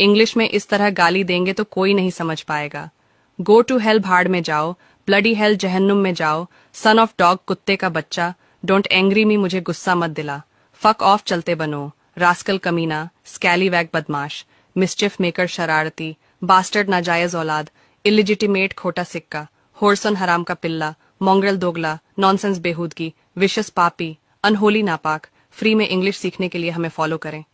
English में इस तरह गाली देंगे तो कोई नहीं समझ पाएगा गो टू हेल भाड़ में जाओ ब्लडी हेल जहन्नुम में जाओ सन ऑफ डॉग कुत्ते का बच्चा डोंट एंग्री मी मुझे गुस्सा मत दिला फक ऑफ चलते बनो रास्कल कमीना स्कैली वैग बदमाश मिस्चिफ मेकर शरारती बास्टर्ड नाजायज औलाद इलिजिटिमेट खोटा सिक्का होर्सन हराम का पिल्ला मोंगरल दोगला नॉनसेंस बेहूदगी विशेष पापी अनहोली नापाक फ्री में इंग्लिश सीखने के लिए हमें फॉलो करें